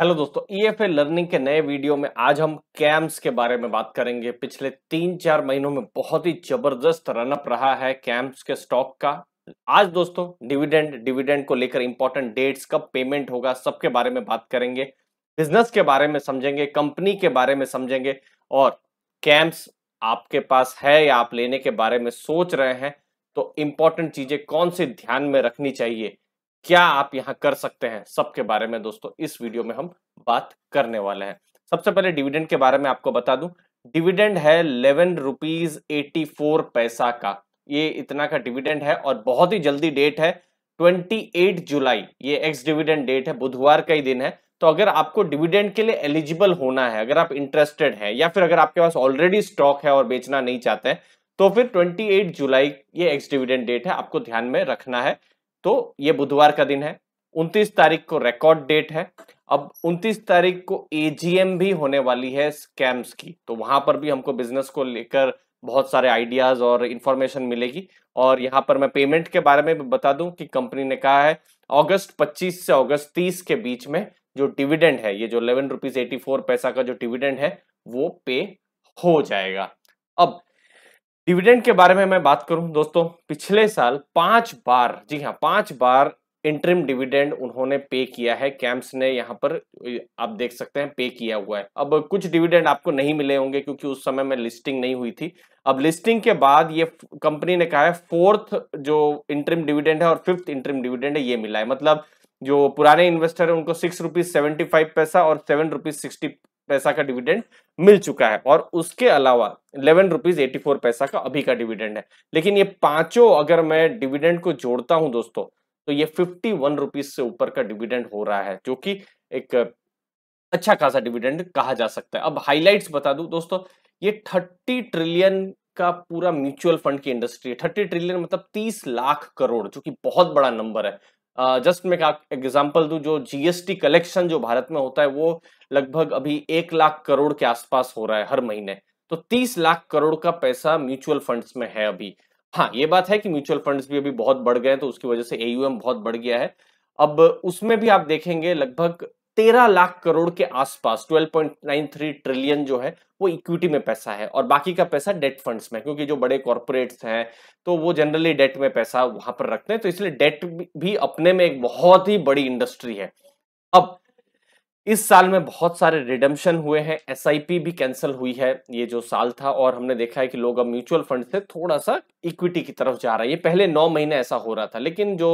hello दोस्तों ईएफए e learning के नए वीडियो में आज हम कैम्स के बारे में बात करेंगे पिछले तीन चार महीनों में बहुत ही जबरदस्त रनअप रहा है कैम्स के स्टॉक का आज दोस्तों डिविडेंड डिविडेंड को लेकर इंपॉर्टेंट डेट्स कब पेमेंट होगा सबके बारे में बात करेंगे बिजनेस के बारे में समझेंगे कंपनी के बारे में समझेंगे और कैम्प्स आपके पास है या आप लेने के बारे में सोच रहे हैं तो इंपॉर्टेंट चीजें कौन सी ध्यान में रखनी चाहिए क्या आप यहाँ कर सकते हैं सबके बारे में दोस्तों इस वीडियो में हम बात करने वाले हैं सबसे पहले डिविडेंड के बारे में आपको बता दूं डिविडेंड है इलेवन रुपीज एटी फोर पैसा का ये इतना का डिविडेंड है और बहुत ही जल्दी डेट है 28 जुलाई ये एक्स डिविडेंड डेट है बुधवार का ही दिन है तो अगर आपको डिविडेंड के लिए एलिजिबल होना है अगर आप इंटरेस्टेड हैं या फिर अगर आपके पास ऑलरेडी स्टॉक है और बेचना नहीं चाहते हैं तो फिर 28 जुलाई ये एक्स डिविडेंड डेट है आपको ध्यान में रखना है तो ये बुधवार का दिन है 29 तारीख को रिकॉर्ड डेट है अब 29 तारीख को एजीएम भी होने वाली है स्कैम्स की तो वहां पर भी हमको बिजनेस को लेकर बहुत सारे आइडियाज और इंफॉर्मेशन मिलेगी और यहाँ पर मैं पेमेंट के बारे में भी बता दूं कि कंपनी ने कहा है अगस्त 25 से अगस्त 30 के बीच में जो डिविडेंड है ये जो इलेवन रुपीज एटी फोर पैसा का जो डिविडेंड है वो पे हो जाएगा अब डिविडेंड के बारे में मैं बात करूं दोस्तों पिछले साल पांच बार जी हाँ पांच बार इंटरिम डिविडेंड उन्होंने पे किया है कैंप्स ने यहाँ पर आप देख सकते हैं पे किया हुआ है अब कुछ डिविडेंड आपको नहीं मिले होंगे क्योंकि उस समय में लिस्टिंग नहीं हुई थी अब लिस्टिंग के बाद ये कंपनी ने कहा है फोर्थ जो इंटरिम डिविडेंड है और फिफ्थ इंटरिम डिविडेंड है ये मिला है मतलब जो पुराने इन्वेस्टर है उनको सिक्स रुपीज सेवेंटी फाइव पैसा और सेवन रुपीज सिक्सटी पैसा का डिविडेंड मिल चुका है और उसके अलावा इलेवन रुपीज एटी फोर पैसा का अभी का डिविडेंड है लेकिन ये पांचों अगर मैं डिविडेंड को जोड़ता हूं दोस्तों तो ये फिफ्टी वन रुपीज से ऊपर का डिविडेंड हो रहा है जो कि एक अच्छा खासा डिविडेंड कहा जा सकता है अब हाईलाइट बता दू दोस्तों ये थर्टी ट्रिलियन का पूरा म्यूचुअल फंड की इंडस्ट्री है थर्टी ट्रिलियन मतलब तीस लाख करोड़ जो कि बहुत बड़ा नंबर है जस्ट मैं एग्जाम्पल दू जो जीएसटी कलेक्शन जो भारत में होता है वो लगभग अभी एक लाख करोड़ के आसपास हो रहा है हर महीने तो तीस लाख करोड़ का पैसा म्यूचुअल फंड्स में है अभी हाँ ये बात है कि म्यूचुअल फंड्स भी अभी बहुत बढ़ गए हैं तो उसकी वजह से एयूएम बहुत बढ़ गया है अब उसमें भी आप देखेंगे लगभग तेरह लाख करोड़ के आसपास 12.93 ट्रिलियन जो है वो इक्विटी में पैसा है और बाकी का पैसा डेट फंड्स में क्योंकि जो बड़े कॉरपोरेट्स हैं तो वो जनरली डेट में पैसा वहां पर रखते हैं तो इसलिए डेट भी अपने में एक बहुत ही बड़ी इंडस्ट्री है अब इस साल में बहुत सारे रिडम्शन हुए हैं एस भी कैंसिल हुई है ये जो साल था और हमने देखा है कि लोग अब म्यूचुअल फंड से थोड़ा सा इक्विटी की तरफ जा रहा है ये पहले नौ महीने ऐसा हो रहा था लेकिन जो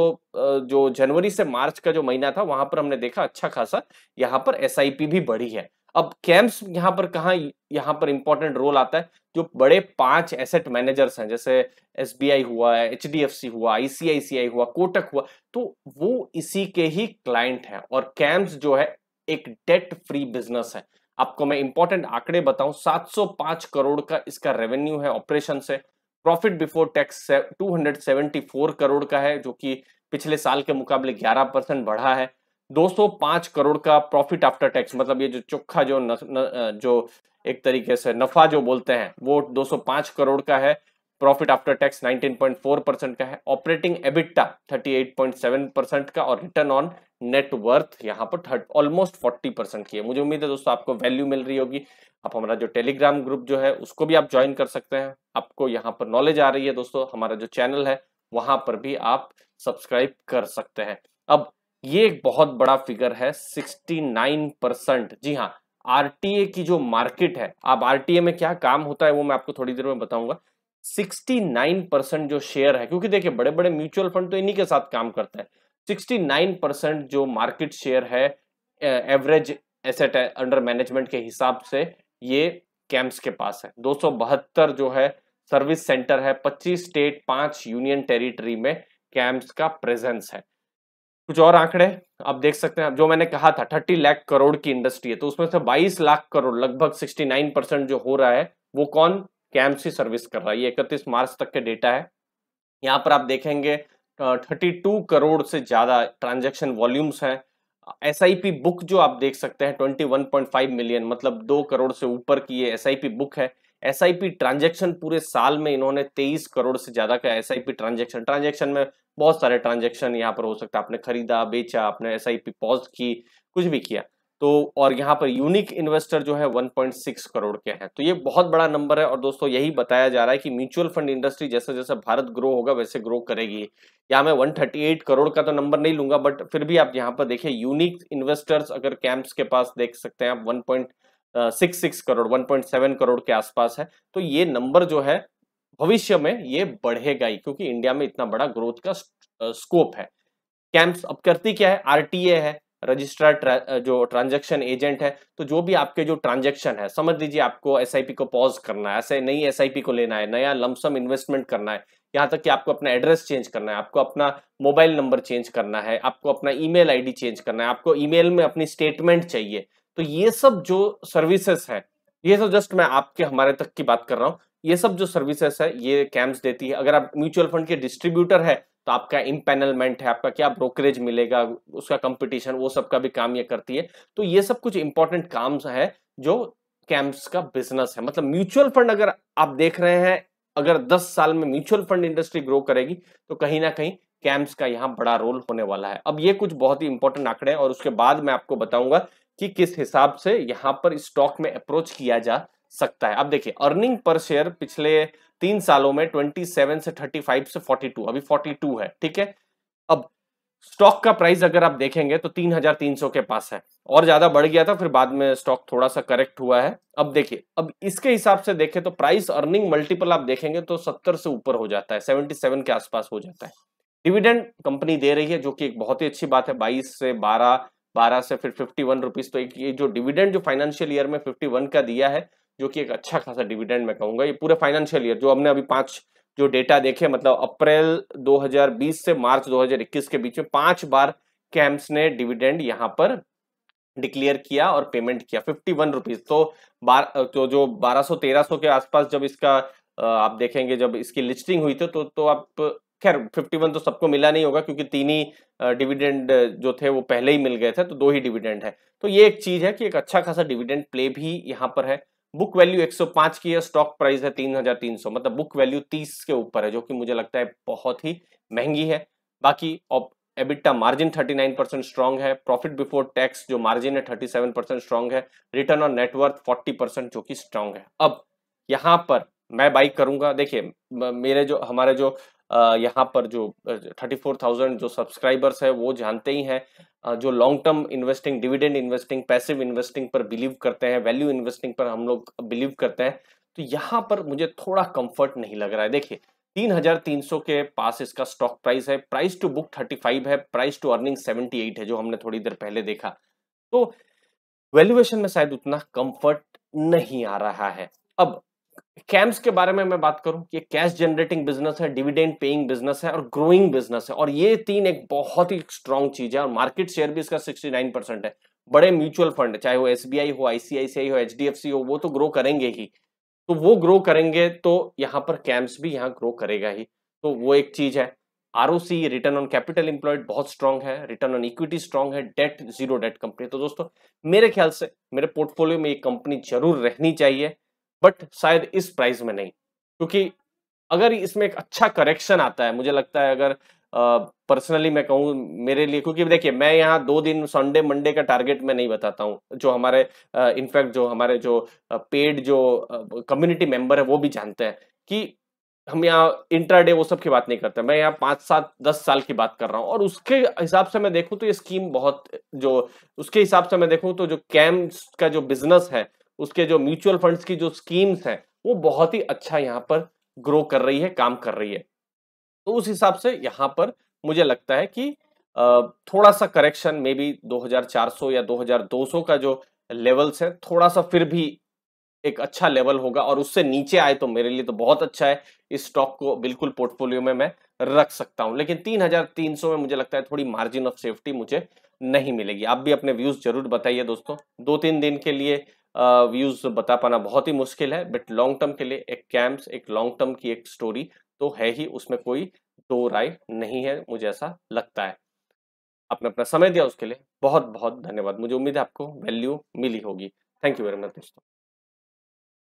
जो जनवरी से मार्च का जो महीना था वहां पर हमने देखा अच्छा खासा यहाँ पर एस भी बढ़ी है अब कैंप्स यहाँ पर कहाँ यहाँ पर इंपॉर्टेंट रोल आता है जो बड़े पांच एसेट मैनेजर्स हैं जैसे एस हुआ एच हुआ आईसीआईसीआई हुआ कोटक हुआ तो वो इसी के ही क्लाइंट हैं और कैंप्स जो है एक डेट फ्री बिजनेस है आपको मैं इंपॉर्टेंट आंकड़े बताऊं 705 करोड़ का इसका रेवेन्यू है ऑपरेशन से प्रॉफिट बिफोर टैक्स 274 करोड़ का है जो कि पिछले साल के मुकाबले 11 परसेंट बढ़ा है 205 करोड़ का प्रॉफिट आफ्टर टैक्स मतलब ये जो चोखा जो न, न, जो एक तरीके से नफा जो बोलते हैं वो 205 करोड़ का है प्रॉफिट आफ्टर टैक्स 19.4 परसेंट का है ऑपरेटिंग एबिटा 38.7 परसेंट का और रिटर्न ऑन नेट वर्थ यहाँ पर ऑलमोस्ट 40 परसेंट की है मुझे उम्मीद है दोस्तों आपको वैल्यू मिल रही होगी आप हमारा जो टेलीग्राम ग्रुप जो है उसको भी आप ज्वाइन कर सकते हैं आपको यहाँ पर नॉलेज आ रही है दोस्तों हमारा जो चैनल है वहां पर भी आप सब्सक्राइब कर सकते हैं अब ये एक बहुत बड़ा फिगर है 69 परसेंट जी हाँ आरटीए की जो मार्केट है अब आरटीए में क्या काम होता है वो मैं आपको थोड़ी देर में बताऊंगा 69 जो शेयर है क्योंकि देखिए बड़े बड़े म्यूचुअल फंड तो इन्हीं के साथ काम करते हैं 69 परसेंट जो मार्केट शेयर है एवरेज एसेट अंडर मैनेजमेंट के हिसाब से ये कैंप्स के पास है दो जो है सर्विस सेंटर है 25 स्टेट पांच यूनियन टेरिटरी में कैंप्स का प्रेजेंस है कुछ और आंकड़े आप देख सकते हैं जो मैंने कहा था थर्टी लाख करोड़ की इंडस्ट्री है तो उसमें से बाईस लाख करोड़ लगभग सिक्सटी परसेंट जो हो रहा है वो कौन कैम्पसी सर्विस कर रहा है ये इकतीस मार्च तक के डेटा है यहाँ पर आप देखेंगे थर्टी टू करोड़ से ज़्यादा ट्रांजेक्शन वॉल्यूम्स हैं एस बुक जो आप देख सकते हैं 21.5 मिलियन मतलब दो करोड़ से ऊपर की ये एस बुक है एस आई ट्रांजेक्शन पूरे साल में इन्होंने 23 करोड़ से ज़्यादा का एस आई ट्रांजेक्शन ट्रांजेक्शन में बहुत सारे ट्रांजेक्शन यहाँ पर हो सकता है आपने खरीदा बेचा आपने एस आई पॉज की कुछ भी किया तो और यहाँ पर यूनिक इन्वेस्टर जो है 1.6 करोड़ के हैं तो ये बहुत बड़ा नंबर है और दोस्तों यही बताया जा रहा है कि म्यूचुअल फंड इंडस्ट्री जैसे जैसे भारत ग्रो होगा वैसे ग्रो करेगी या मैं 138 करोड़ का तो नंबर नहीं लूंगा बट फिर भी आप यहाँ पर देखिए यूनिक इन्वेस्टर्स अगर कैंप्स के पास देख सकते हैं आप one six six crore one point seven crore के आसपास है तो ये नंबर जो है भविष्य में ये बढ़ेगा ही क्योंकि इंडिया में इतना बड़ा ग्रोथ का स्कोप है कैंप्स अब करती क्या है आर है रजिस्ट्रार जो ट्रांजेक्शन एजेंट है तो जो भी आपके जो ट्रांजेक्शन है समझ लीजिए आपको एस को पॉज करना है ऐसे नई एस को लेना है नया लमसम इन्वेस्टमेंट करना है यहाँ तक कि आपको अपना एड्रेस चेंज करना है आपको अपना मोबाइल नंबर चेंज करना है आपको अपना ई मेल चेंज करना है आपको ई में अपनी स्टेटमेंट चाहिए तो ये सब जो सर्विसेस है ये सब जस्ट मैं आपके हमारे तक की बात कर रहा हूँ ये सब जो सर्विसेस है ये कैम्स देती है अगर आप म्यूचुअल फंड के डिस्ट्रीब्यूटर है तो आपका इम्पेनलमेंट है आपका क्या ब्रोकरेज मिलेगा उसका कंपटीशन वो सब का भी काम ये करती है तो ये सब कुछ इंपॉर्टेंट काम है जो कैंप्स का बिजनेस है मतलब म्यूचुअल फंड अगर आप देख रहे हैं अगर 10 साल में म्यूचुअल फंड इंडस्ट्री ग्रो करेगी तो कहीं ना कहीं कैंप्स का यहाँ बड़ा रोल होने वाला है अब ये कुछ बहुत ही इंपॉर्टेंट आंकड़े हैं और उसके बाद मैं आपको बताऊंगा कि किस हिसाब से यहाँ पर स्टॉक में अप्रोच किया जा सकता है अब देखिए अर्निंग पर शेयर पिछले तीन सालों में 27 से 35 से 42 अभी 42 है ठीक है अब स्टॉक का प्राइस अगर आप देखेंगे तो 3,300 के पास है और ज्यादा बढ़ गया था फिर बाद में स्टॉक थोड़ा सा करेक्ट हुआ है अब देखिए अब इसके हिसाब से देखें तो प्राइस अर्निंग मल्टीपल आप देखेंगे तो 70 से ऊपर हो जाता है 77 के आसपास हो जाता है डिविडेंड कंपनी दे रही है जो कि एक बहुत ही अच्छी बात है बाईस से बारह बारह से फिर फिफ्टी वन रुपीज तो एक ये जो डिविडेंड जो फाइनेंशियल ईयर में फिफ्टी वन का दिया है जो कि एक अच्छा खासा डिविडेंड मैं कहूंगा ये पूरे फाइनेंशियल ईयर जो हमने अभी पांच जो डेटा देखे मतलब अप्रैल 2020 से मार्च 2021 के बीच में पांच बार कैंप्स ने डिविडेंड यहाँ पर डिक्लेयर किया और पेमेंट किया फिफ्टी वन रुपीज तो बार तो जो बारह सौ तेरह सौ के आसपास जब इसका आप देखेंगे जब इसकी लिस्टिंग हुई थी तो तो आप खैर फिफ्टी वन तो सबको मिला नहीं होगा क्योंकि तीन ही डिविडेंड जो थे वो पहले ही मिल गए थे तो दो ही डिविडेंड है तो ये एक चीज है कि एक अच्छा खासा डिविडेंड प्ले भी यहाँ पर है बुक वैल्यू 105 की है स्टॉक प्राइस है 3300 मतलब बुक वैल्यू 30 के ऊपर है जो कि मुझे लगता है बहुत ही महंगी है बाकी अब एबिटा मार्जिन 39 परसेंट स्ट्रॉन्ग है प्रॉफिट बिफोर टैक्स जो मार्जिन है 37 परसेंट स्ट्रॉन्ग है रिटर्न ऑन नेटवर्थ 40 परसेंट जो कि स्ट्रांग है अब यहाँ पर मैं बाइक करूंगा देखिए मेरे जो हमारे जो यहाँ पर जो थर्टी फोर थाउजेंड जो सब्सक्राइबर्स है वो जानते ही हैं जो long term investing dividend investing passive investing पर बिलीव करते हैं वैल्यू इन्वेस्टिंग पर हम लोग बिलीव करते हैं तो यहाँ पर मुझे थोड़ा कंफर्ट नहीं लग रहा है देखिए 3,300 के पास इसका स्टॉक प्राइस है प्राइस टू बुक 35 है प्राइस टू अर्निंग 78 है जो हमने थोड़ी देर पहले देखा तो वैल्यूएशन में शायद उतना कंफर्ट नहीं आ रहा है अब कैम्स के बारे में मैं बात करूं कि कैश जनरेटिंग बिजनेस है डिविडेंड पेइंग बिजनेस है और ग्रोइंग बिजनेस है और ये तीन एक बहुत ही स्ट्रांग चीज है और मार्केट शेयर भी इसका 69 परसेंट है बड़े म्यूचुअल फंड चाहे वो एसबीआई हो आईसीआईसीआई हो एच हो वो तो ग्रो करेंगे ही तो वो ग्रो करेंगे तो यहाँ पर कैम्स भी यहाँ ग्रो करेगा ही तो वो एक चीज है R return on capital employed बहुत स्ट्रांग है रिटर्न ऑन इक्विटी स्ट्रांग है डेट जीरो डेट कंपनी तो दोस्तों मेरे ख्याल से मेरे पोर्टफोलियो में ये कंपनी जरूर रहनी चाहिए बट शायद इस प्राइस में नहीं क्योंकि अगर इसमें एक अच्छा करेक्शन आता है मुझे लगता है अगर पर्सनली मैं कहूँ मेरे लिए क्योंकि देखिए मैं यहाँ दो दिन संडे मंडे का टारगेट मैं नहीं बताता हूँ जो हमारे इनफैक्ट जो हमारे जो पेड जो कम्युनिटी मेंबर है वो भी जानते हैं कि हम यहाँ इंटर वो सब की बात नहीं करते मैं यहाँ पाँच सात दस साल की बात कर रहा हूँ और उसके हिसाब से मैं देखूँ तो ये स्कीम बहुत जो उसके हिसाब से मैं देखूँ तो जो कैम्प का जो बिजनेस है उसके जो म्यूचुअल फंड्स की जो स्कीम्स हैं वो बहुत ही अच्छा यहाँ पर ग्रो कर रही है काम कर रही है तो उस हिसाब से यहाँ पर मुझे लगता है कि थोड़ा सा करेक्शन मे बी दो या 2200 का जो लेवल्स है थोड़ा सा फिर भी एक अच्छा लेवल होगा और उससे नीचे आए तो मेरे लिए तो बहुत अच्छा है इस स्टॉक को बिल्कुल पोर्टफोलियो में मैं रख सकता हूं लेकिन 3300 में मुझे लगता है थोड़ी मार्जिन ऑफ सेफ्टी मुझे नहीं मिलेगी आप भी अपने व्यूज जरूर बताइए दोस्तों दो तीन दिन के लिए व्यूज बता पाना बहुत ही मुश्किल है बट लॉन्ग टर्म के लिए एक कैंप्स एक लॉन्ग टर्म की एक स्टोरी तो है ही उसमें कोई दो राय नहीं है मुझे ऐसा लगता है आपने अपना समय दिया उसके लिए बहुत बहुत धन्यवाद मुझे उम्मीद है आपको वैल्यू मिली होगी थैंक यू वेरी मच दोस्तों